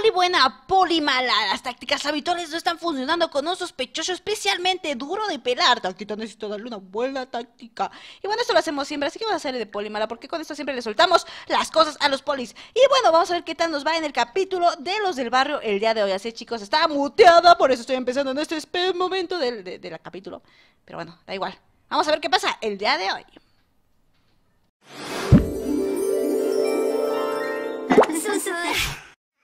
Poli buena, poli mala. Las tácticas habituales no están funcionando con un sospechoso especialmente duro de pelar. Taquita, necesito darle una buena táctica. Y bueno, esto lo hacemos siempre, así que vamos a hacer de poli mala, porque con esto siempre le soltamos las cosas a los polis. Y bueno, vamos a ver qué tal nos va en el capítulo de los del barrio el día de hoy. Así, chicos, está muteada, por eso estoy empezando en este momento del, del capítulo. Pero bueno, da igual. Vamos a ver qué pasa el día de hoy.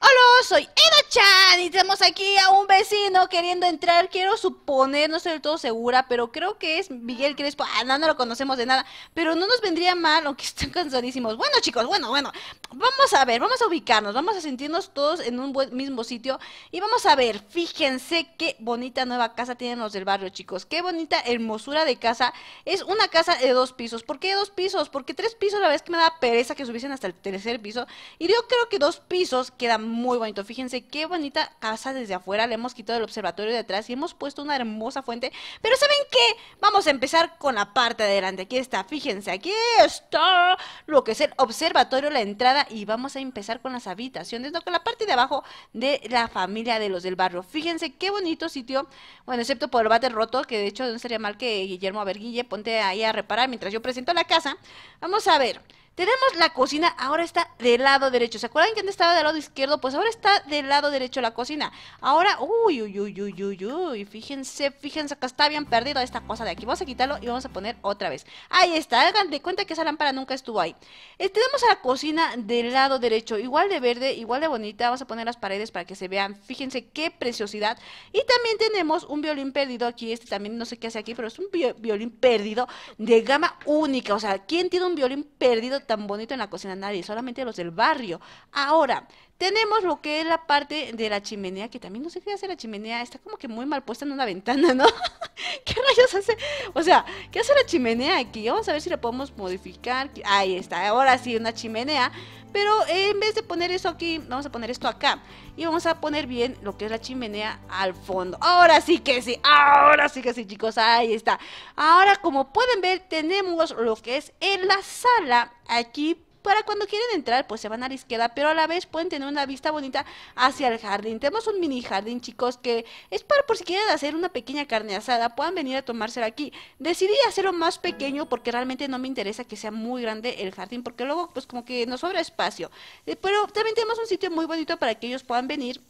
Hola, soy Edo Chan y tenemos aquí a un vecino queriendo entrar. Quiero suponer, no estoy del todo segura, pero creo que es Miguel Crespo. Ah, no, no lo conocemos de nada, pero no nos vendría mal, aunque están cansadísimos. Bueno, chicos, bueno, bueno, vamos a ver, vamos a ubicarnos, vamos a sentirnos todos en un mismo sitio y vamos a ver. Fíjense qué bonita nueva casa tienen los del barrio, chicos. Qué bonita hermosura de casa. Es una casa de dos pisos. ¿Por qué dos pisos? Porque tres pisos la verdad es que me da pereza que subiesen hasta el tercer piso y yo creo que dos pisos quedan muy bonito. Fíjense qué bonita casa desde afuera. Le hemos quitado el observatorio de atrás y hemos puesto una hermosa fuente. Pero ¿saben qué? Vamos a empezar con la parte de adelante. Aquí está, fíjense, aquí está lo que es el observatorio, la entrada. Y vamos a empezar con las habitaciones, no con la parte de abajo de la familia de los del barrio. Fíjense qué bonito sitio. Bueno, excepto por el bate roto, que de hecho no sería mal que Guillermo, Averguille ponte ahí a reparar mientras yo presento la casa. Vamos a ver. Tenemos la cocina, ahora está del lado derecho. ¿Se acuerdan que antes estaba del lado izquierdo? Pues ahora está del lado derecho la cocina. Ahora, uy, uy, uy, uy, uy, uy. Fíjense, fíjense, acá está bien perdido esta cosa de aquí. Vamos a quitarlo y vamos a poner otra vez. Ahí está, hagan de cuenta que esa lámpara nunca estuvo ahí. Eh, tenemos a la cocina del lado derecho, igual de verde, igual de bonita. Vamos a poner las paredes para que se vean. Fíjense qué preciosidad. Y también tenemos un violín perdido aquí. Este también, no sé qué hace aquí, pero es un violín perdido de gama única. O sea, ¿quién tiene un violín perdido? tan bonito en la cocina nadie, solamente los del barrio. Ahora, tenemos lo que es la parte de la chimenea, que también no sé qué hace la chimenea, está como que muy mal puesta en una ventana, ¿no? ¿Qué rayos hace? O sea, ¿qué hace la chimenea aquí? Vamos a ver si la podemos modificar. Ahí está, ahora sí, una chimenea pero eh, en vez de poner eso aquí, vamos a poner esto acá. Y vamos a poner bien lo que es la chimenea al fondo. Ahora sí que sí, ahora sí que sí, chicos, ahí está. Ahora, como pueden ver, tenemos lo que es en la sala. Aquí para cuando quieren entrar, pues se van a la izquierda, pero a la vez pueden tener una vista bonita hacia el jardín. Tenemos un mini jardín, chicos, que es para por si quieren hacer una pequeña carne asada, puedan venir a tomársela aquí. Decidí hacerlo más pequeño porque realmente no me interesa que sea muy grande el jardín, porque luego pues como que nos sobra espacio. Eh, pero también tenemos un sitio muy bonito para que ellos puedan venir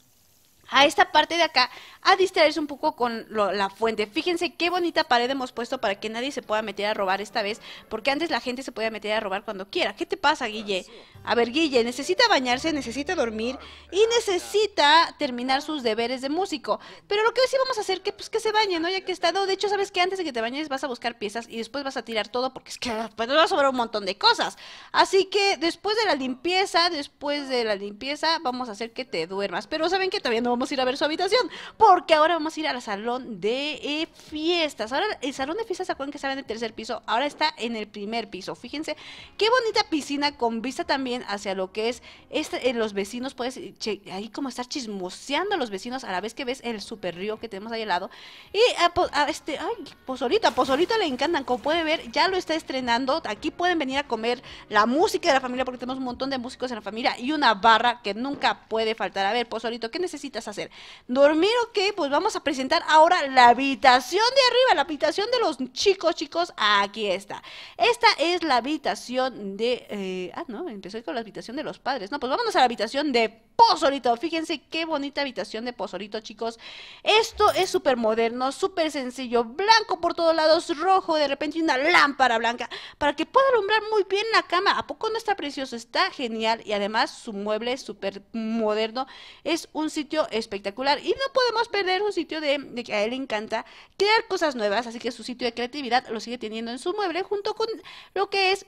a esta parte de acá a distraerse un poco con la fuente. Fíjense qué bonita pared hemos puesto para que nadie se pueda meter a robar esta vez, porque antes la gente se podía meter a robar cuando quiera. ¿Qué te pasa, Guille? A ver, Guille, necesita bañarse, necesita dormir y necesita terminar sus deberes de músico. Pero lo que sí vamos a hacer que pues que se bañe, ¿no? Ya que está, de hecho, sabes que antes de que te bañes vas a buscar piezas y después vas a tirar todo porque es que pues, nos va a sobrar un montón de cosas. Así que después de la limpieza, después de la limpieza, vamos a hacer que te duermas. Pero saben que También no vamos a ir a ver su habitación porque ahora vamos a ir al salón de fiestas. Ahora el salón de fiestas, ¿se acuerdan que estaba en el tercer piso? Ahora está en el primer piso. Fíjense qué bonita piscina con vista también hacia lo que es este, eh, los vecinos, puedes eh, ahí como estar chismoseando a los vecinos a la vez que ves el super río que tenemos ahí al lado. Y a, ah, ah, este, ay, Pozolito, a Pozolito le encantan, como puede ver, ya lo está estrenando. Aquí pueden venir a comer la música de la familia porque tenemos un montón de músicos en la familia y una barra que nunca puede faltar. A ver, Pozolito, ¿qué necesitas hacer? ¿Dormir o qué? Pues vamos a presentar ahora la habitación de arriba, la habitación de los chicos, chicos. Aquí está. Esta es la habitación de. Eh, ah, no, empezó la habitación de los padres. No, pues vámonos a la habitación de Pozolito. Fíjense qué bonita habitación de Pozolito, chicos. Esto es súper moderno, súper sencillo. Blanco por todos lados, rojo, de repente una lámpara blanca para que pueda alumbrar muy bien la cama. ¿A poco no está precioso? Está genial y además su mueble súper moderno. Es un sitio espectacular y no podemos perder un sitio de, de que a él le encanta crear cosas nuevas. Así que su sitio de creatividad lo sigue teniendo en su mueble junto con lo que es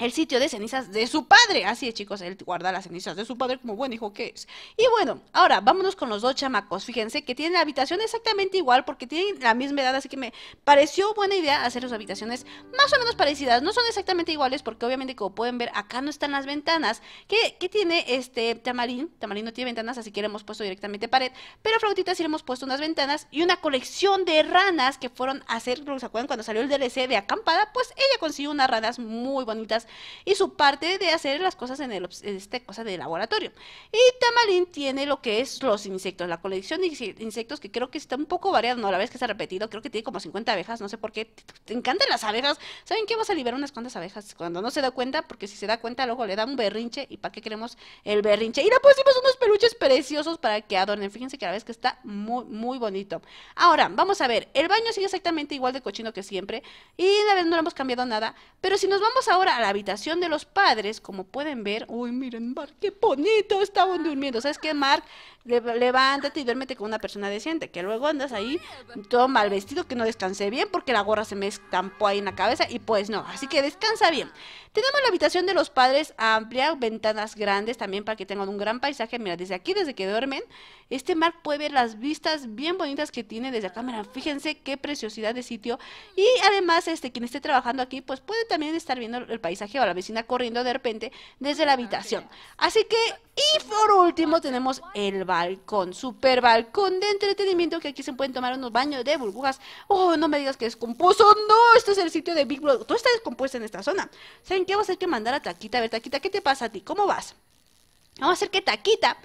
el sitio de cenizas de su padre. Así es, chicos, él guarda las cenizas de su padre como buen hijo que es. Y bueno, ahora vámonos con los dos chamacos. Fíjense que tienen la habitación exactamente igual porque tienen la misma edad, así que me pareció buena idea hacer sus habitaciones más o menos parecidas. No son exactamente iguales porque obviamente como pueden ver acá no están las ventanas que, tiene este Tamarín. Tamarín no tiene ventanas, así que le hemos puesto directamente pared. Pero Flautita sí le hemos puesto unas ventanas y una colección de ranas que fueron a hacer, ¿se acuerdan? Cuando salió el DLC de acampada, pues ella consiguió unas ranas muy bonitas y su parte de hacer las cosas en, el, este cosa de laboratorio. Y Tamalín tiene lo que es los insectos, la colección de insectos que creo que está un poco variado, no, la vez que se ha repetido, creo que tiene como 50 abejas, no sé por qué, te encantan las abejas, ¿saben qué? Vamos a liberar unas cuantas abejas cuando no se da cuenta, porque si se da cuenta luego le da un berrinche y ¿para qué queremos el berrinche? Y le pusimos unos peluches preciosos para que adornen, fíjense que la vez que está muy, muy bonito. Ahora, vamos a ver, el baño sigue exactamente igual de cochino que siempre y la vez no le hemos cambiado nada, pero si nos vamos ahora a habitación de los padres, como pueden ver, uy, miren, Mar, qué bonito, estaban durmiendo. ¿Sabes que Mark? levántate y duérmete con una persona decente, que luego andas ahí todo mal vestido, que no descansé bien porque la gorra se me estampó ahí en la cabeza y pues no, así que descansa bien. Tenemos la habitación de los padres amplia, ventanas grandes también para que tengan un gran paisaje. Mira, desde aquí, desde que duermen, este mar puede ver las vistas bien bonitas que tiene desde acá. cámara fíjense qué preciosidad de sitio. Y además, este, quien esté trabajando aquí, pues puede también estar viendo el paisaje o la vecina corriendo de repente desde la habitación. Así que, y por último, tenemos el bar balcón, super balcón de entretenimiento que aquí se pueden tomar unos baños de burbujas. Oh, no me digas que es compuesto. No, este es el sitio de Big Brother. Todo está descompuesto en esta zona. ¿Saben qué? Vamos a hacer que mandar a Taquita. A ver, Taquita, ¿qué te pasa a ti? ¿Cómo vas? Vamos a hacer que Taquita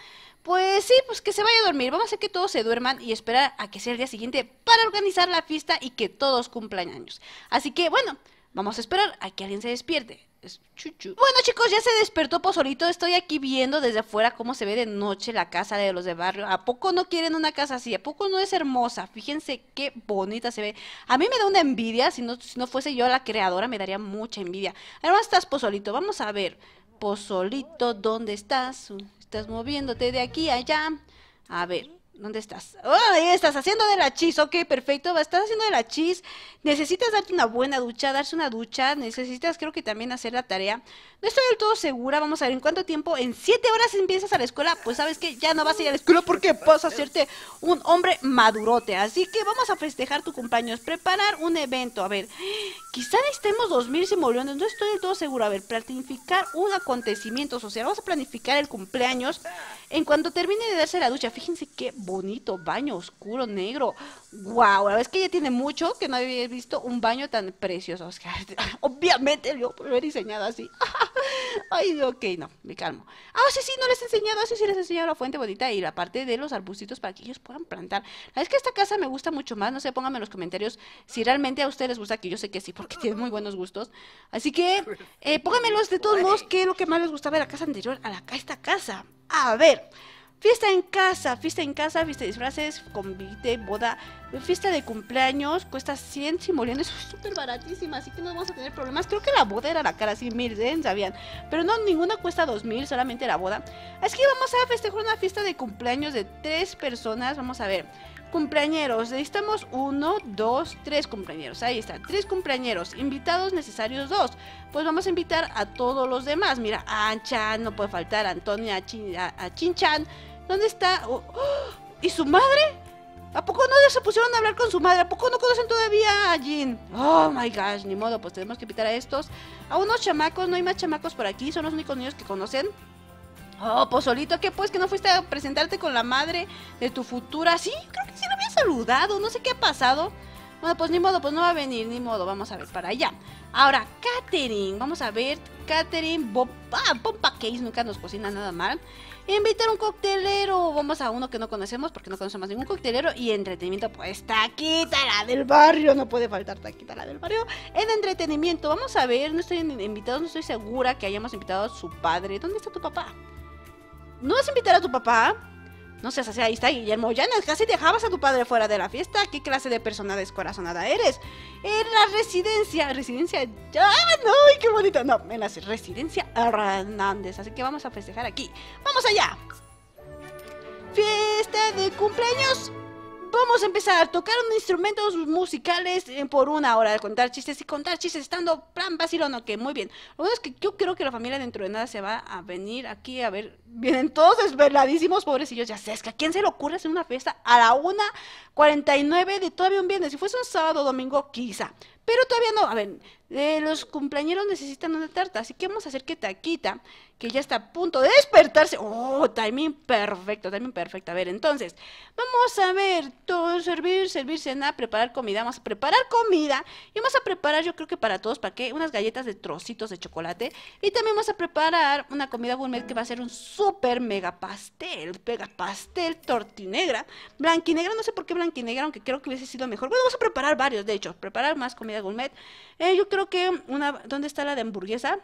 pues sí, pues que se vaya a dormir. Vamos a hacer que todos se duerman y esperar a que sea el día siguiente para organizar la fiesta y que todos cumplan años. Así que bueno, vamos a esperar a que alguien se despierte. Bueno chicos, ya se despertó Pozolito, estoy aquí viendo desde afuera cómo se ve de noche la casa de los de barrio. ¿A poco no quieren una casa así? ¿A poco no es hermosa? Fíjense qué bonita se ve. A mí me da una envidia, si no, si no fuese yo la creadora me daría mucha envidia. Ahora estás Pozolito, vamos a ver. Pozolito, ¿dónde estás? Estás moviéndote de aquí a allá. A ver, ¿Dónde estás? Ahí Estás haciendo de la chis. Ok, perfecto. estar haciendo de la chis. Necesitas darte una buena ducha, darse una ducha. Necesitas, creo que también hacer la tarea. No estoy del todo segura. Vamos a ver en cuánto tiempo. En siete horas empiezas a la escuela. Pues sabes que ya no vas a ir a la escuela porque vas a hacerte un hombre madurote. Así que vamos a festejar tu cumpleaños. Preparar un evento. A ver, quizá estemos dos mil simoleones. No estoy del todo segura. A ver, planificar un acontecimiento O sea, Vamos a planificar el cumpleaños. En cuanto termine de darse la ducha, fíjense qué bonito baño oscuro, negro. ¡Wow! La vez que ya tiene mucho que no había visto un baño tan precioso. obviamente yo lo he diseñado así. Ay, ok, no, me calmo. Ah, sí, sí, no les he enseñado. Ah, sí, sí, les he enseñado la fuente bonita y la parte de los arbustitos para que ellos puedan plantar. La vez que esta casa me gusta mucho más. No sé, pónganme en los comentarios si realmente a ustedes les gusta, que yo sé que sí, porque tienen muy buenos gustos. Así que eh, pónganmelos de todos modos qué es lo que más les gustaba de la casa anterior a, la, a esta casa. A ver. Fiesta en casa, fiesta en casa, fiesta de disfraces, convite, boda, fiesta de cumpleaños, cuesta 100 simoleones, súper baratísima, así que no vamos a tener problemas. Creo que la boda era la cara, así, mil, ¿eh? sabían. Pero no, ninguna cuesta mil, solamente la boda. Es que vamos a festejar una fiesta de cumpleaños de tres personas, vamos a ver cumpleañeros. Necesitamos uno, dos, tres cumpleañeros. Ahí están, tres cumpleañeros. Invitados necesarios dos. Pues vamos a invitar a todos los demás. Mira, Anchan, no puede faltar, Antonia, a Chinchan. ¿Dónde está? Oh, oh, ¿Y su madre? ¿A poco no se pusieron a hablar con su madre? ¿A poco no conocen todavía a Jin? Oh my gosh, ni modo, pues tenemos que invitar a estos. A unos chamacos, no hay más chamacos por aquí, son los únicos niños que conocen. Oh, pues solito, ¿qué pues? ¿Que no fuiste a presentarte con la madre de tu futura? Sí, creo que sí lo había saludado, no sé qué ha pasado. Bueno, pues ni modo, pues no va a venir, ni modo, vamos a ver para allá. Ahora, Katherine, vamos a ver, Katherine pompa ah, pompa Case nunca nos cocina nada mal invitar un coctelero. Vamos a uno que no conocemos porque no conocemos ningún coctelero. Y entretenimiento, pues Taquita, la del barrio. No puede faltar Taquita, la del barrio. En entretenimiento, vamos a ver. No estoy invitado, no estoy segura que hayamos invitado a su padre. ¿Dónde está tu papá? ¿No vas a invitar a tu papá? No seas así, ahí está Guillermo Llanas, casi dejabas a tu padre fuera de la fiesta. ¿Qué clase de persona descorazonada eres? En la residencia, residencia, ya, ¡Ah, no, qué bonito. No, en la residencia Hernández. Así que vamos a festejar aquí. ¡Vamos allá! Fiesta de cumpleaños vamos a empezar. unos instrumentos musicales eh, por una hora. Contar chistes y contar chistes estando plan vacilón. Ok, muy bien. Lo bueno es que yo creo que la familia dentro de nada se va a venir aquí a ver. Vienen todos desveladísimos, pobrecillos. Ya sé, es que a quién se le ocurre hacer una fiesta a la 1.49 de todavía un viernes. Si fuese un sábado o domingo, quizá. Pero todavía no. A ver, los cumpleaños necesitan una tarta, así que vamos a hacer que Taquita, que ya está a punto de despertarse. Oh, timing perfecto, timing perfecto. A ver, entonces, vamos a ver, todo, servir, servir cena, preparar comida. Vamos a preparar comida y vamos a preparar, yo creo que para todos, ¿para qué? Unas galletas de trocitos de chocolate. Y también vamos a preparar una comida gourmet que va a ser un super mega pastel, mega pastel tortinegra, blanquinegra, no sé por qué blanquinegra, aunque creo que hubiese sido mejor. Bueno, vamos a preparar varios, de hecho, preparar más comida gourmet. Eh, yo creo que una, ¿dónde está la de hamburguesa?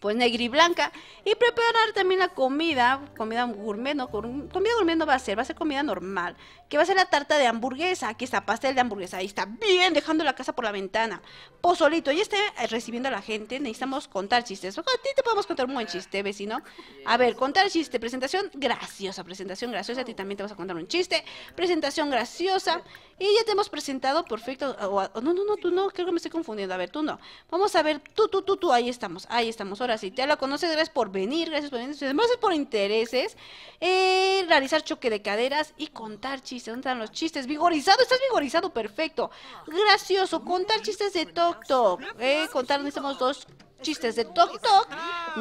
pues negra y blanca y preparar también la comida, comida gourmet, no, comida gourmet no va a ser, va a ser comida normal, que va a ser la tarta de hamburguesa, aquí está pastel de hamburguesa, ahí está bien, dejando la casa por la ventana, pozolito, y esté eh, recibiendo a la gente, necesitamos contar chistes, a ti te podemos contar un buen chiste, vecino, a ver, contar chiste, presentación graciosa, presentación graciosa, a ti también te vas a contar un chiste, presentación graciosa, y ya te hemos presentado perfecto, no, no, no, tú no, creo que me estoy confundiendo, a ver, tú no, vamos a ver, tú, tú, tú, tú, ahí estamos, ahí estamos, si te la conoce, gracias por venir, gracias por venir, es por intereses, eh, realizar choque de caderas y contar chistes. ¿Dónde están los chistes? Vigorizado, estás vigorizado, perfecto. Gracioso, contar chistes de Tok Tok. Eh, contar, necesitamos dos chistes de Tok Tok.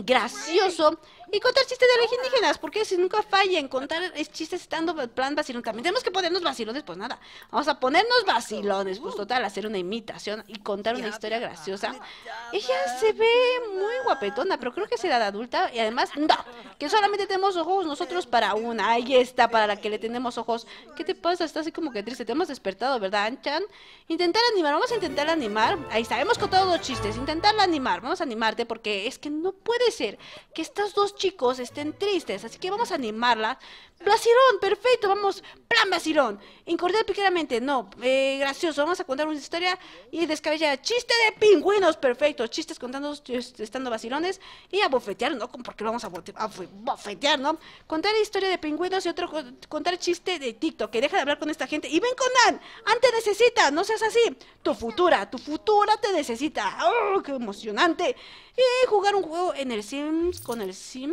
Gracioso. Y contar chistes de origen indígenas, porque si nunca fallan, contar chistes estando plan vacilón también. Tenemos que ponernos vacilones, pues nada. Vamos a ponernos vacilones, pues uh. total, hacer una imitación y contar una historia graciosa. Ella se ve muy guapetona, pero creo que será edad adulta y además, no, que solamente tenemos ojos nosotros para una. Ahí está, para la que le tenemos ojos. ¿Qué te pasa? Estás así como que triste. Te hemos despertado, ¿verdad, Anchan? Intentar animar, vamos a intentar animar. Ahí está, hemos contado dos chistes. Intentarla animar, vamos a animarte porque es que no puede ser que estas dos chistes chicos estén tristes. Así que vamos a animarla ¡Basirón! perfecto, vamos, plan ¡Basirón! Incordial piqueramente, no, eh, gracioso. Vamos a contar una historia y descabellar Chiste de pingüinos, perfecto. Chistes contando, estando vacilones y a bofetear, ¿no? Porque vamos a, bofetear, ¿no? Contar historia de pingüinos y otro, contar chiste de TikTok. Que deja de hablar con esta gente y ven con Dan! Anne te necesita, no seas así. Tu futura, tu futura te necesita. ¡Oh, qué emocionante! Y jugar un juego en el Sims con el Sims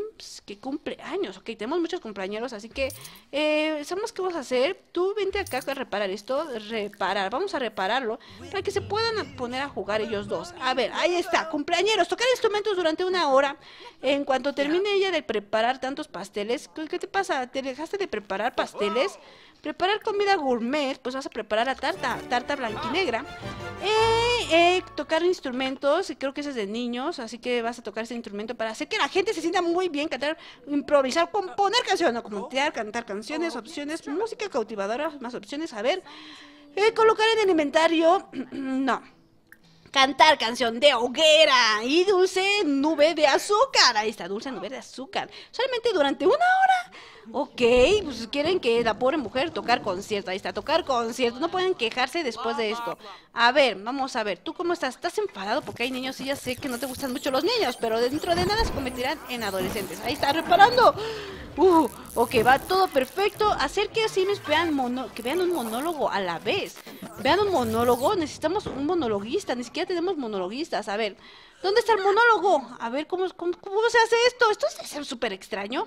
que cumple años. Ok, tenemos muchos compañeros, así que eh, ¿sabemos qué vamos a hacer? Tú vente acá a reparar esto. Reparar, vamos a repararlo para que se puedan poner a jugar ellos dos. A ver, ahí está, cumpleaños. Tocar instrumentos durante una hora. En cuanto termine ella de preparar tantos pasteles, ¿qué te pasa? ¿Te dejaste de preparar pasteles? Preparar comida gourmet, pues vas a preparar la tarta, tarta blanquinegra. Eh, tocar instrumentos, creo que ese es de niños, así que vas a tocar ese instrumento para hacer que la gente se sienta muy bien, cantar, improvisar, componer canciones, no, comentar, cantar canciones, opciones, música cautivadora, más opciones, a ver. Eh, colocar en el inventario, no. Cantar canción de hoguera y dulce nube de azúcar. Ahí está, dulce nube de azúcar. Solamente durante una hora. Ok, pues quieren que la pobre mujer tocar concierto. Ahí está, tocar concierto. No pueden quejarse después de esto. A ver, vamos a ver. ¿Tú cómo estás? ¿Estás enfadado? Porque hay niños y ya sé que no te gustan mucho los niños, pero dentro de nada se convertirán en adolescentes. Ahí está, reparando. Uh, ok, va todo perfecto. Hacer que así mis vean que vean un monólogo a la vez. Vean un monólogo. Necesitamos un monologuista. Ni siquiera tenemos monologuistas. A ver, ¿dónde está el monólogo? A ver, ¿cómo, cómo se hace esto? Esto es súper extraño.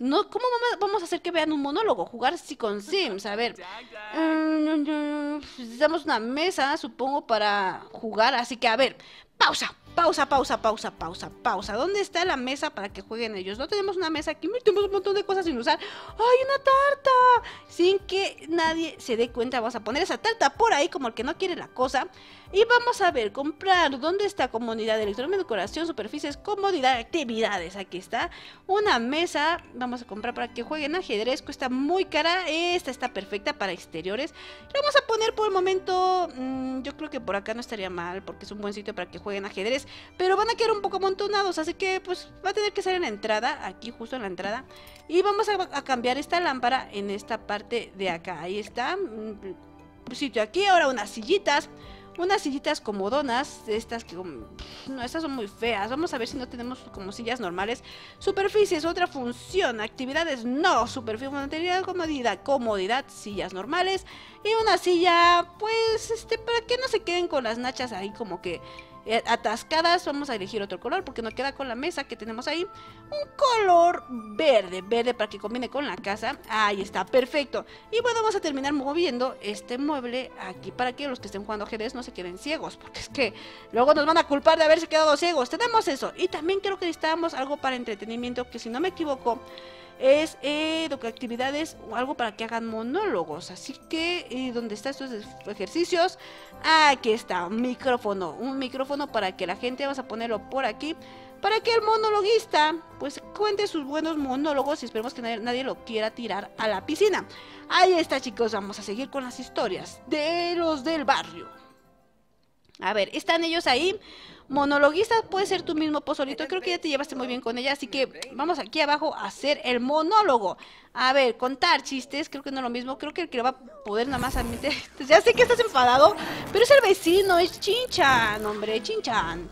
No, ¿Cómo vamos a hacer que vean un monólogo? Jugar sí con Sims, a ver. Mm, necesitamos una mesa, supongo, para jugar. Así que, a ver, pausa, pausa, pausa, pausa, pausa, pausa. ¿Dónde está la mesa para que jueguen ellos? No tenemos una mesa aquí, tenemos un montón de cosas sin usar. ¡Ay, una tarta! Sin que nadie se dé cuenta, vamos a poner esa tarta por ahí como el que no quiere la cosa. Y vamos a ver, comprar, ¿dónde está comunidad? Electrónica, decoración, superficies, comodidad, actividades. Aquí está. Una mesa, vamos a comprar para que jueguen ajedrez. Cuesta muy cara. Esta está perfecta para exteriores. La vamos a poner por el momento. Mm, yo creo que por acá no estaría mal porque es un buen sitio para que jueguen ajedrez. Pero van a quedar un poco amontonados, así que pues va a tener que ser en la entrada. Aquí justo en la entrada. Y vamos a, a cambiar esta lámpara en esta parte de acá. Ahí está. Mm, sitio aquí, ahora unas sillitas unas sillitas comodonas, estas que um, no, estas son muy feas. Vamos a ver si no tenemos como sillas normales. Superficies, otra función, actividades no, superficie, material, comodidad, comodidad, sillas normales y una silla, pues este para que no se queden con las nachas ahí como que eh, atascadas, vamos a elegir otro color porque nos queda con la mesa que tenemos ahí un color verde, verde para que combine con la casa. Ahí está, perfecto. Y bueno, vamos a terminar moviendo este mueble aquí para que los que estén jugando ajedrez no se queden ciegos, porque es que luego nos van a culpar de haberse quedado ciegos. Tenemos eso. Y también creo que necesitamos algo para entretenimiento que si no me equivoco es eh, actividades o algo para que hagan monólogos. Así que, eh, ¿dónde están estos ejercicios? Aquí está, un micrófono. Un micrófono para que la gente, vas a ponerlo por aquí, para que el monologuista pues cuente sus buenos monólogos y esperemos que nadie, nadie lo quiera tirar a la piscina. Ahí está, chicos, vamos a seguir con las historias de los del barrio. A ver, están ellos ahí Monologuista puede ser tú mismo, Pozolito. Pues, creo que ya te llevaste muy bien con ella, así que vamos aquí abajo a hacer el monólogo. A ver, contar chistes, creo que no es lo mismo. Creo que el que lo va a poder nada más admitir. ya sé que estás enfadado, pero es el vecino, es Chinchan, hombre, Chinchan.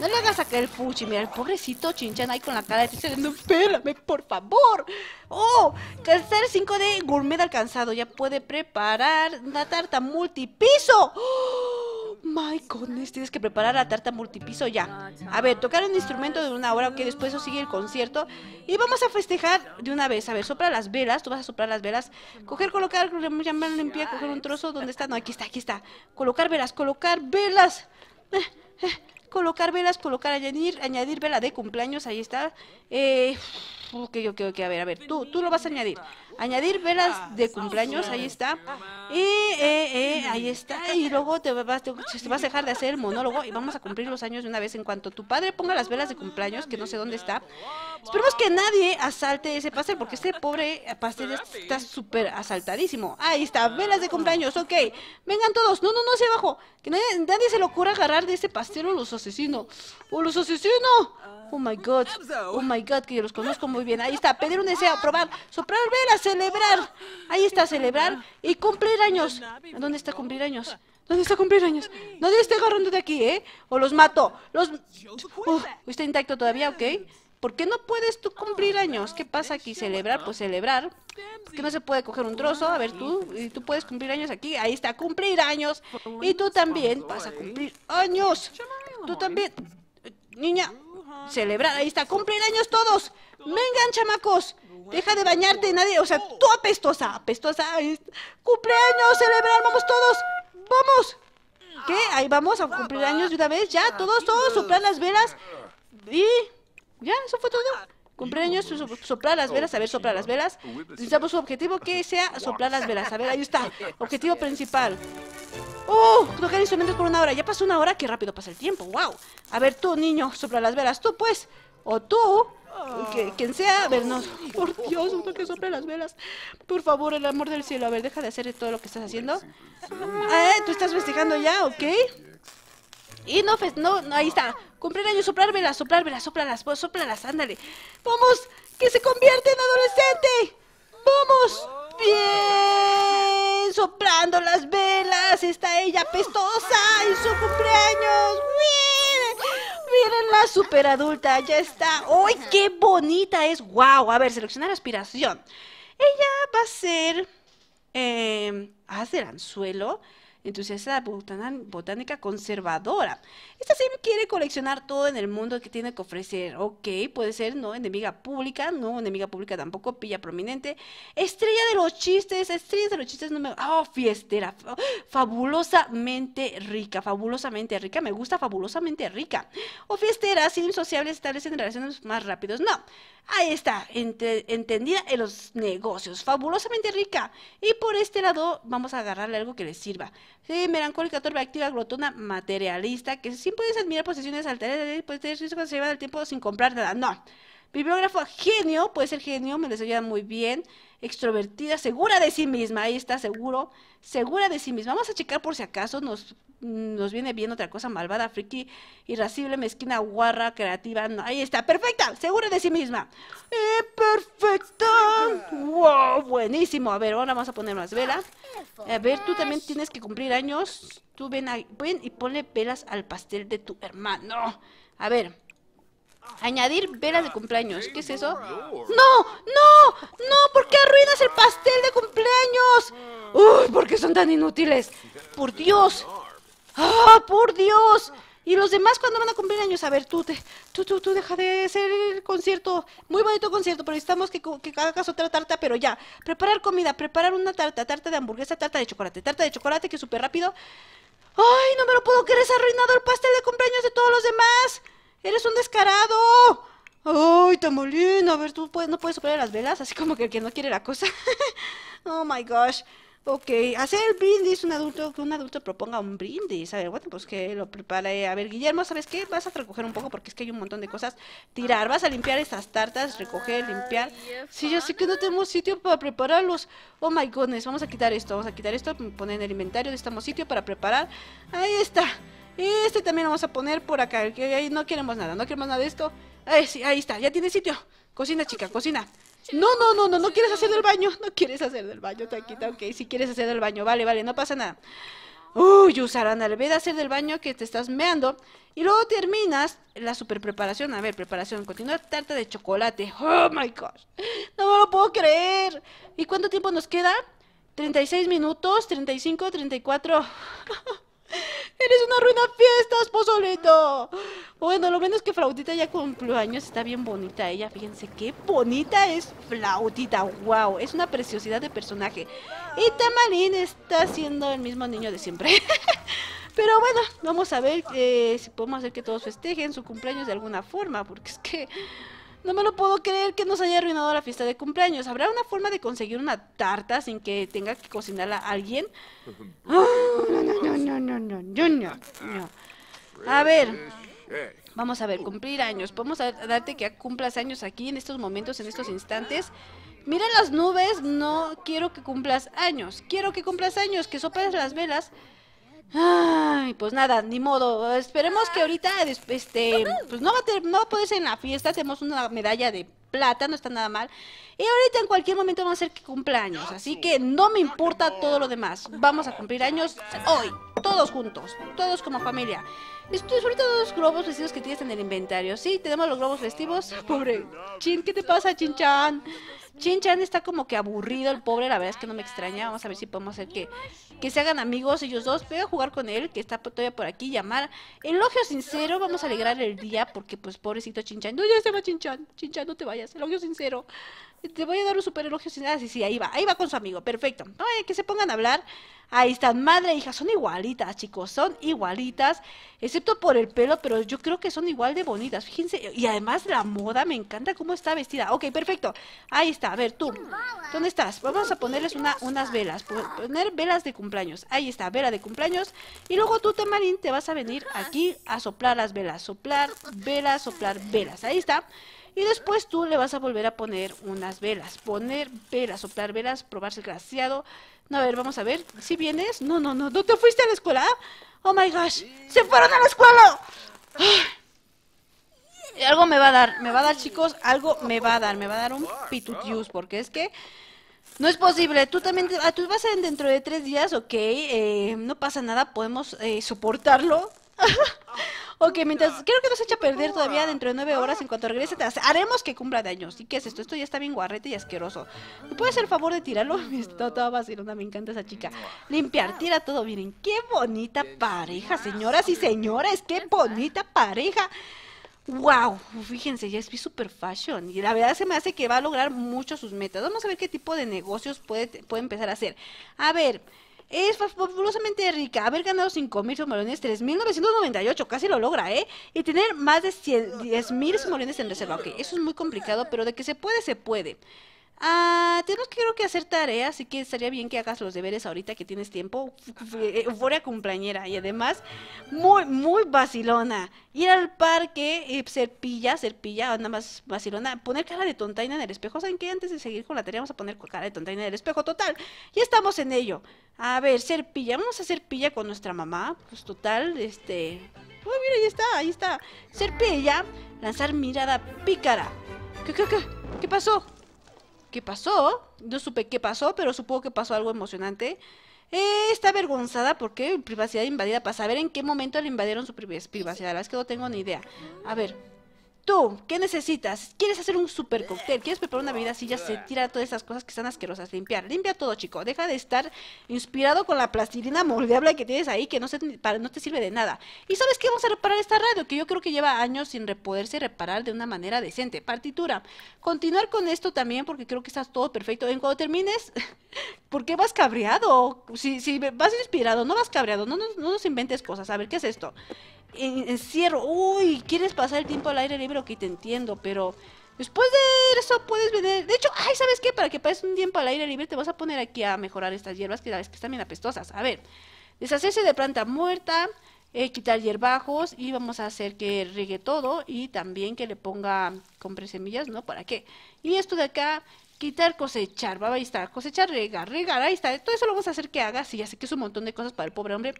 No le hagas sacar el fuchi, mira, el pobrecito Chinchan ahí con la cara de triste, no, espérame, por favor. Oh, tercer 5 de gourmet alcanzado, ya puede preparar una tarta multipiso. ¡Oh! My goodness, este, tienes que preparar la tarta multipiso ya. A ver, tocar un instrumento de una hora, ok, después sigue el concierto. Y vamos a festejar de una vez. A ver, sopla las velas, tú vas a soplar las velas. Coger, colocar, llamar limpia, coger un trozo, ¿dónde está? No, aquí está, aquí está. Colocar velas, colocar velas. Eh, eh, colocar velas, colocar, añadir, añadir vela de cumpleaños, ahí está. Eh que yo ok, que a ver, a ver, tú, tú lo vas a añadir. Añadir velas de cumpleaños, ahí está. Y, eh, eh, ahí está. Y luego te vas, te, vas a dejar de hacer monólogo y vamos a cumplir los años de una vez. En cuanto tu padre ponga las velas de cumpleaños, que no sé dónde está, Esperemos que nadie asalte ese pastel, porque este pobre pastel está súper asaltadísimo. Ahí está, velas de cumpleaños, ok. Vengan todos, no, no, no, hacia abajo. Que nadie, se le ocurra agarrar de ese pastel o los asesino ¡O los asesino Oh my god, oh my god, que yo los conozco muy bien. Ahí está, pedir un deseo, probar, soplar velas, celebrar. Ahí está, celebrar y cumplir años. ¿Dónde está cumplir años? ¿Dónde está cumplir años? Nadie está agarrando de aquí, ¿eh? O los mato. Los. está intacto todavía, ¿ok? ¿Por qué no puedes tú cumplir años. ¿Qué pasa aquí? Celebrar, pues celebrar. Que no se puede coger un trozo. A ver, tú, y tú puedes cumplir años aquí. Ahí está, cumplir años. Y tú también vas a cumplir años. Tú también. Niña, celebrar. Ahí está, cumplir años todos. Vengan, chamacos. Deja de bañarte, nadie. O sea, tú apestosa, apestosa. Cumpleaños, celebrar, vamos todos. Vamos. ¿Qué? Ahí vamos a cumplir años de una vez. Ya, todos, todos, soplan las velas. Y ya, eso fue todo. Cumpleaños, soplar las velas, a ver, soplar las velas. Necesitamos un objetivo que sea soplar las velas. A ver, ahí está. Objetivo principal. ¡Oh! Tocar instrumentos por una hora. Ya pasó una hora, qué rápido pasa el tiempo. ¡Wow! A ver, tú, niño, sopla las velas. Tú, pues. O tú, quien sea, a ver, no, por Dios, uno que sople las velas. Por favor, el amor del cielo, a ver, deja de hacer todo lo que estás haciendo. Ah, ¿eh? ¿Tú estás festejando ya, ok? Y pues, no, no, ahí está. Cumpleaños, velas velas, soplalas, vos, soplalas, ándale. ¡Vamos! ¡Que se convierte en adolescente! ¡Vamos! ¡Bien! Soplando las velas, está ella pestosa en su cumpleaños. Miren, Miren la super adulta, ya está. ¡Ay, qué bonita es! ¡Wow! A ver, seleccionar aspiración. Ella va a ser... Eh, haz anzuelo entusiasta botánica conservadora. Esta serie quiere coleccionar todo en el mundo que tiene que ofrecer. Ok, puede ser, ¿no? Enemiga pública, no, enemiga pública tampoco, pilla prominente. Estrella de los chistes, estrella de los chistes, no me... Oh, fiestera, oh, fabulosamente rica, fabulosamente rica, me gusta fabulosamente rica. O fiestera, sin sociables, establecen relaciones más rápidos. No, ahí está, entendida en los negocios, fabulosamente rica. Y por este lado vamos a agarrarle algo que le sirva. Sí, melancólica, torbe activa, glotona, materialista, que sí puedes admirar posesiones altas? puedes cuando se lleva el tiempo sin comprar nada. No. Bibliógrafo, genio, puede ser genio, me desarrolla muy bien, extrovertida, segura de sí misma, ahí está, seguro, segura de sí misma. Vamos a checar por si acaso nos, mm, nos viene bien otra cosa malvada, friki, irascible, mezquina, guarra, creativa. ahí está, perfecta, segura de sí misma. Eh, perfecta. Wow, buenísimo. A ver, ahora vamos a poner Las velas. A ver, tú también tienes que cumplir años. Tú ven, a, ven y ponle velas al pastel de tu hermano. A ver, Añadir velas de cumpleaños. ¿Qué es eso? ¡No! ¡No! ¡No! ¿Por qué arruinas el pastel de cumpleaños? ¡Uy! ¿Por qué son tan inútiles? ¡Por Dios! ¡Ah! ¡Por Dios! ¿Y los demás cuando van a cumplir años? A ver, tú, te, tú, tú, tú, deja de hacer el concierto. Muy bonito concierto, pero necesitamos que, que hagas otra tarta, pero ya. Preparar comida, preparar una tarta, tarta de hamburguesa, tarta de chocolate, tarta de chocolate, que es súper rápido. ¡Ay, no me lo puedo creer! ¡Es arruinado el pastel de cumpleaños de todos los demás! ¡Eres un descarado! ¡Ay, Tamolín! A ver, tú no puedes poner las velas, así como que el que no quiere la cosa. oh my gosh. Ok, hacer el brindis, un adulto, que un adulto proponga un brindis. A ver, bueno, pues que lo prepare. A ver, Guillermo, ¿sabes qué? Vas a recoger un poco porque es que hay un montón de cosas. Tirar, vas a limpiar esas tartas, recoger, limpiar. Sí, yo sé que no tenemos sitio para prepararlos. Oh my goodness, vamos a quitar esto, vamos a quitar esto, poner en el inventario, necesitamos sitio para preparar. Ahí está. Este también lo vamos a poner por acá, que no queremos nada, no queremos nada de esto. Ahí, sí, ahí está, ya tiene sitio. Cocina, chica, cocina. No, no, no, no, no quieres hacer del baño, no quieres hacer del baño, Taquita, ok, si quieres hacer del baño, vale, vale, no pasa nada. Uy, usarán al ver hacer del baño que te estás meando y luego terminas la super preparación. A ver, preparación, continúa tarta de chocolate. Oh my gosh, no me lo puedo creer. ¿Y cuánto tiempo nos queda? 36 minutos, 35, 34. Eres una ruina fiestas, pozolito. Bueno, lo menos que Flautita ya cumplió años. Está bien bonita ella. Fíjense qué bonita es Flautita. Wow, es una preciosidad de personaje. Y Tamalín está siendo el mismo niño de siempre. Pero bueno, vamos a ver eh, si podemos hacer que todos festejen su cumpleaños de alguna forma. Porque es que... No me lo puedo creer que nos haya arruinado la fiesta de cumpleaños. ¿Habrá una forma de conseguir una tarta sin que tenga que cocinarla a alguien? Ah, no, no, no, no, no, no, A ver. Vamos a ver, cumplir años. Podemos darte que cumplas años aquí en estos momentos, en estos instantes. Mira las nubes, no quiero que cumplas años. Quiero que cumplas años, que soples las velas Ay, pues nada, ni modo. Esperemos que ah. ahorita, este, pues no va, a no a poder ser en la fiesta. Tenemos una medalla de plata, no está nada mal. Y ahorita en cualquier momento va a ser que años, ah, Así que no me ah, importa todo lo demás. Vamos a cumplir años hoy, todos juntos, todos como familia. Estoy ahorita los globos vestidos que tienes en el inventario. Sí, tenemos los globos festivos. Pobre, Chin, ¿qué te pasa, Chin-chan? chin está como que aburrido, el pobre, la verdad es que no me extraña. Vamos a ver si podemos hacer que, que se hagan amigos ellos dos. Voy a jugar con él, que está todavía por aquí, llamar. Elogio sincero, vamos a alegrar el día porque pues pobrecito Chin-chan. No, ya se va Chin-chan, no te vayas, elogio sincero te voy a dar un super elogio sin nada. Sí, sí, ahí va, ahí va con su amigo, perfecto. Ay, eh, que se pongan a hablar. Ahí están, madre e hija, son igualitas, chicos, son igualitas, excepto por el pelo, pero yo creo que son igual de bonitas, fíjense. Y además la moda, me encanta cómo está vestida. Ok, perfecto, ahí está, a ver, tú, ¿dónde estás? Pues vamos a ponerles una, unas velas, poner velas de cumpleaños. Ahí está, vela de cumpleaños. Y luego tú, Tamarín, te vas a venir aquí a soplar las velas, soplar velas, soplar velas. Ahí está. Y después tú le vas a volver a poner unas velas. Poner velas, soplar velas, probarse el glaseado. No, a ver, vamos a ver. ¿Si vienes? No, no, no. ¿No te fuiste a la escuela? Oh my gosh. ¡Se fueron a la escuela! Algo me va a dar, me va a dar, chicos. Algo me va a dar. Me va a dar un pitutius. Porque es que. No es posible, tú también, ah, tú vas a ir dentro de tres días, ok, eh, no pasa nada, podemos eh, soportarlo, ok, mientras creo que nos echa a perder todavía dentro de nueve horas. En ah. cuanto regrese, haremos que cumpla daños. ¿Y qué es esto? Esto ya está bien guarrete y asqueroso. ¿Me puedes hacer el favor de tirarlo? Está toda una... me encanta esa chica. Limpiar, tira todo. Miren, qué bonita pareja, señoras y señores. Qué bonita pareja. Wow, fíjense, ya es super fashion y la verdad se me hace que va a lograr mucho sus metas. Vamos a ver qué tipo de negocios puede, puede empezar a hacer. A ver, es fabulosamente rica. Haber ganado mil noventa y 3.998, casi lo logra, ¿eh? Y tener más de mil submarinos en reserva. Ok, eso es muy complicado, pero de que se puede, se puede. Ah, tenemos que creo que hacer tareas, así que estaría bien que hagas los deberes ahorita que tienes tiempo. Eh, euforia cumpleañera y además muy, muy vacilona. Ir al parque, eh, serpilla, serpilla, nada más vacilona. Poner cara de tontaina en el espejo. ¿Saben qué? Antes de seguir con la tarea vamos a poner cara de tontaina en el espejo. Total, ya estamos en ello. A ver, serpilla, vamos a serpilla con nuestra mamá. Pues total, este... Uy, oh, mira, ahí está, ahí está. Serpilla, lanzar mirada pícara. ¿Qué, qué, qué? ¿Qué pasó? qué pasó. No supe qué pasó, pero supongo que pasó algo emocionante. Eh, está avergonzada porque privacidad invadida para saber en qué momento le invadieron su privacidad. La verdad es que no tengo ni idea. A ver. Tú, ¿qué necesitas? ¿Quieres hacer un super cóctel? ¿Quieres preparar una bebida así? Ya se tira todas esas cosas que están asquerosas. Limpiar, limpia todo, chico. Deja de estar inspirado con la plastilina moldeable que tienes ahí que no, no te sirve de nada. ¿Y sabes qué? Vamos a reparar esta radio que yo creo que lleva años sin poderse reparar de una manera decente. Partitura. Continuar con esto también porque creo que estás todo perfecto. En cuando termines, ¿por qué vas cabreado? Si, si vas inspirado, no vas cabreado. No, no nos inventes cosas. A ver, ¿qué es esto? encierro, uy, quieres pasar el tiempo al aire libre, ok, te entiendo, pero después de eso puedes vender De hecho, ay, ¿sabes qué? Para que pases un tiempo al aire libre, te vas a poner aquí a mejorar estas hierbas que, que están bien apestosas. A ver, deshacerse de planta muerta, eh, quitar hierbajos y vamos a hacer que riegue todo y también que le ponga, compre semillas, ¿no? ¿Para qué? Y esto de acá, quitar, cosechar, va ahí está, cosechar, regar, regar, ahí está. Todo eso lo vamos a hacer que haga, sí, ya sé que es un montón de cosas para el pobre hombre,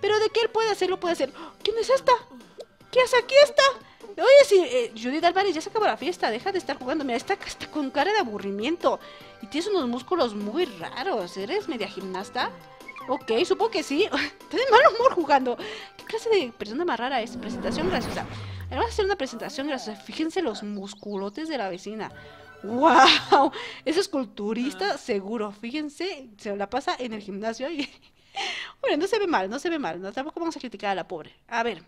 pero de qué él puede hacer, lo puede hacer. ¿Quién es esta? ¿Qué hace aquí esta? Oye, si eh, Judith Álvarez ya se acabó la fiesta, deja de estar jugando. Mira, está, con cara de aburrimiento y tienes unos músculos muy raros. ¿Eres media gimnasta? Ok, supongo que sí. Tienes mal humor jugando. ¿Qué clase de persona más rara es? Presentación graciosa. vamos a hacer una presentación graciosa. Fíjense los musculotes de la vecina. ¡Wow! Ese es culturista seguro. Fíjense, se la pasa en el gimnasio bueno, no se ve mal, no se ve mal. No, tampoco vamos a criticar a la pobre. A ver.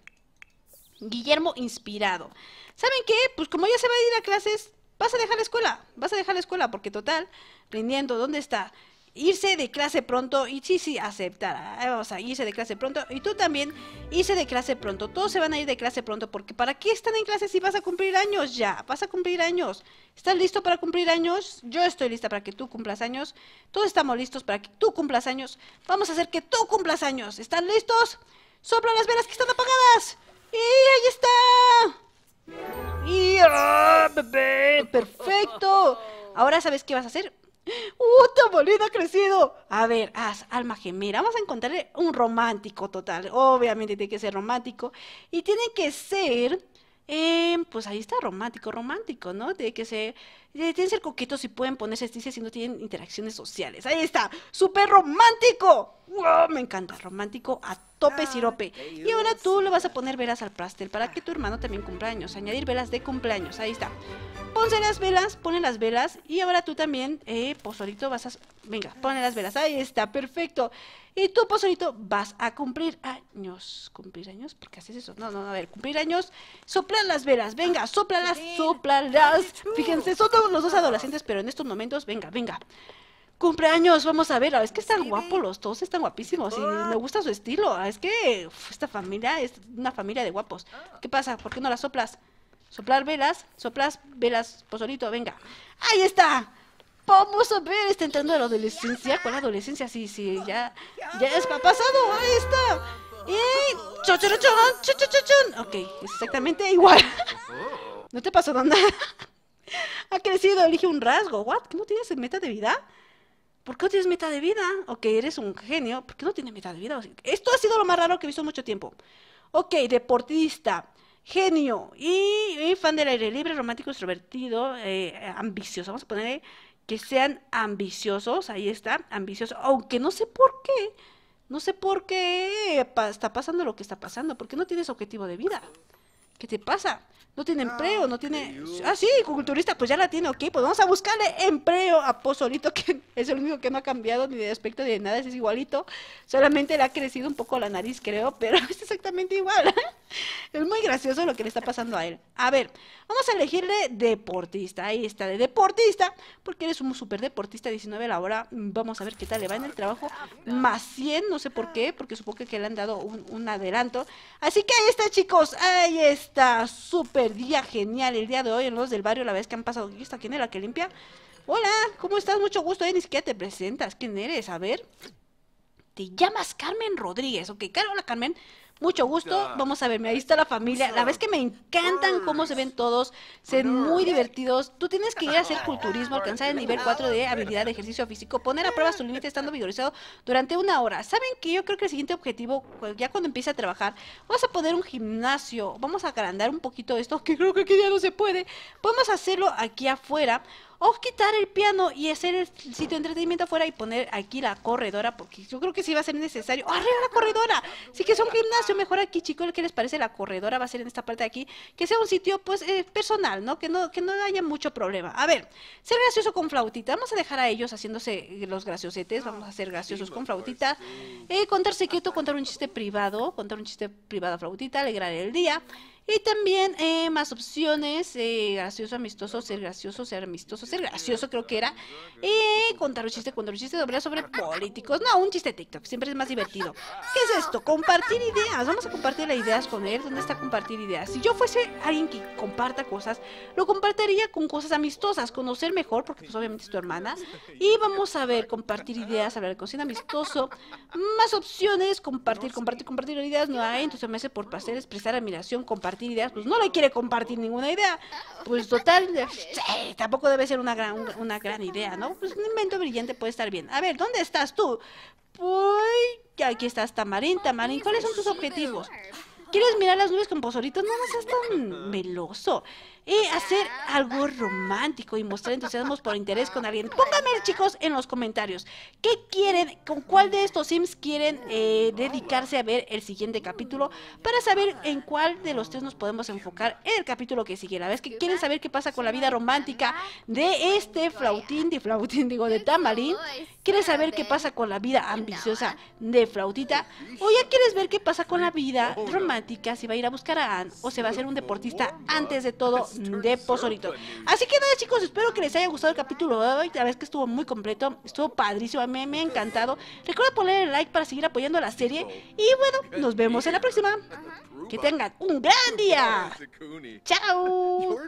Guillermo inspirado. ¿Saben qué? Pues como ya se va a ir a clases, vas a dejar la escuela. Vas a dejar la escuela porque total, rindiendo, ¿dónde está? irse de clase pronto y sí, sí, aceptar, Vamos ah, a irse de clase pronto y tú también irse de clase pronto, todos se van a ir de clase pronto porque ¿para qué están en clase si vas a cumplir años ya? Vas a cumplir años, ¿estás listo para cumplir años? Yo estoy lista para que tú cumplas años, todos estamos listos para que tú cumplas años, vamos a hacer que tú cumplas años, ¿están listos? Sopla las velas que están apagadas y ahí está. Y ¡Ah, bebé, perfecto. Ahora sabes qué vas a hacer, ¡Uh, está ha crecido! A ver, haz alma gemela. Vamos a encontrarle un romántico total. Obviamente tiene que ser romántico. Y tiene que ser. Eh, pues ahí está, romántico, romántico, ¿no? Tiene que ser que ser coquetos y pueden ponerse esticias si no tienen interacciones sociales. Ahí está, súper romántico. ¡Wow! Me encanta, romántico a tope ah, sirope. Y ahora tú le vas a poner velas al pastel para que tu hermano también cumpla años. Añadir velas de cumpleaños, ahí está. Ponse las velas, ponen las velas y ahora tú también, eh, vas a... Venga, pone las velas, ahí está, perfecto. Y tú, pozorito, vas a cumplir años. ¿Cumplir años? ¿Por qué haces eso? No, no, a ver, cumplir años. Soplan las velas, venga, soplalas, las Fíjense, son los dos adolescentes, pero en estos momentos, venga, venga. Cumpleaños, vamos a ver, ah, es que están guapos los dos, están guapísimos y me gusta su estilo. Ah, es que esta familia es una familia de guapos. ¿Qué pasa? ¿Por qué no la soplas? Soplar velas, soplas velas, pozolito, pues, venga. ¡Ahí está! Vamos a ver, está entrando a la adolescencia. Con la adolescencia? Sí, sí, ya, ya es pasado, ahí está. Y. ¡Chochorochón! ¡Chochochochón! Ok, es exactamente igual. ¿No te pasó nada? ha crecido, elige un rasgo. ¿What? no tienes meta de vida? ¿Por qué no tienes meta de vida? ¿O eres un genio? ¿Por qué no tienes meta de vida? Esto ha sido lo más raro que he visto mucho tiempo. Ok, deportista, genio y, fan del aire libre, romántico, extrovertido, eh, ambicioso. Vamos a poner que sean ambiciosos, ahí está, ambicioso aunque no sé por qué, no sé por qué está pasando lo que está pasando, porque no tienes objetivo de vida. ¿Qué te pasa? No tiene ah, empleo, no tiene... Ah, sí, culturista, pues ya la tiene, ok, pues vamos a buscarle empleo a Pozolito, que es el único que no ha cambiado ni de aspecto ni de nada, es igualito, solamente le ha crecido un poco la nariz, creo, pero es exactamente igual. Es muy gracioso lo que le está pasando a él. A ver, vamos a elegirle deportista. Ahí está, de deportista, porque eres un super deportista 19 a la hora. Vamos a ver qué tal le va en el trabajo. Más 100, no sé por qué, porque supongo que le han dado un, adelanto. Así que ahí está, chicos. Ahí está. Súper día genial el día de hoy en los del barrio. La vez que han pasado. ¿Quién es la que limpia? Hola, ¿cómo estás? Mucho gusto. Eh, ni te presentas. ¿Quién eres? A ver llamas Carmen Rodríguez, ok, Carla Carmen, mucho gusto, vamos a verme, ahí está la familia, la vez que me encantan cómo se ven todos, ser muy divertidos, tú tienes que ir a hacer culturismo, alcanzar el nivel 4 de habilidad de ejercicio físico, poner a prueba su límite estando vigorizado durante una hora, ¿saben que yo creo que el siguiente objetivo, pues, ya cuando empiece a trabajar, vamos a poner un gimnasio, vamos a agrandar un poquito esto, que creo que aquí ya no se puede, podemos hacerlo aquí afuera, o quitar el piano y hacer el sitio de entretenimiento afuera y poner aquí la corredora, porque yo creo que sí va a ser necesario. ¡Arriba la corredora! Sí que es un gimnasio, mejor aquí, chicos, ¿qué les parece? La corredora va a ser en esta parte de aquí, que sea un sitio, pues, eh, personal, ¿no? Que, ¿no? que no haya mucho problema. A ver, ser gracioso con flautita, vamos a dejar a ellos haciéndose los graciosetes, vamos a ser ah, graciosos con pues, flautita, eh, Contar secreto, contar un chiste privado, contar un chiste privado a flautita, alegrar el día. Y también eh, más opciones, eh, gracioso, amistoso, ser gracioso, ser amistoso, ser gracioso creo que era. Y contar un chiste, contar un chiste, doble sobre políticos. No, un chiste de TikTok, siempre es más divertido. ¿Qué es esto? Compartir ideas. Vamos a compartir las ideas con él. ¿Dónde está compartir ideas? Si yo fuese alguien que comparta cosas, lo compartiría con cosas amistosas, conocer mejor, porque pues obviamente es tu hermana. Y vamos a ver, compartir ideas, hablar de cocina amistoso, más opciones, compartir, compartir, compartir ideas. No hay, entonces me hace por placer expresar admiración, compartir pues no le quiere compartir ninguna idea. Pues total, eh, tampoco debe ser una gran, una gran idea, ¿no? Pues un invento brillante puede estar bien. A ver, ¿dónde estás tú? Pues aquí estás, Tamarín, Tamarín. ¿Cuáles son tus objetivos? ¿Quieres mirar las nubes con pozoritos? No, no seas tan meloso y eh, hacer algo romántico y mostrar entusiasmo por interés con alguien. Pónganme, chicos, en los comentarios. ¿Qué quieren? ¿Con cuál de estos Sims quieren eh, dedicarse a ver el siguiente capítulo? Para saber en cuál de los tres nos podemos enfocar en el capítulo que sigue. La vez que quieren saber qué pasa con la vida romántica de este flautín, de flautín, digo, de Tamarín ¿Quieres saber qué pasa con la vida ambiciosa de Flautita? ¿O ya quieres ver qué pasa con la vida romántica? Si va a ir a buscar a Anne o se va a hacer un deportista antes de todo Mm, de pozorito, Así que nada, chicos, espero que les haya gustado el capítulo de hoy. La verdad es que estuvo muy completo, estuvo padrísimo, A mí me ha encantado. Recuerda ponerle like para seguir apoyando la serie. Y bueno, nos vemos en la próxima. Que tengan un gran día. Chao.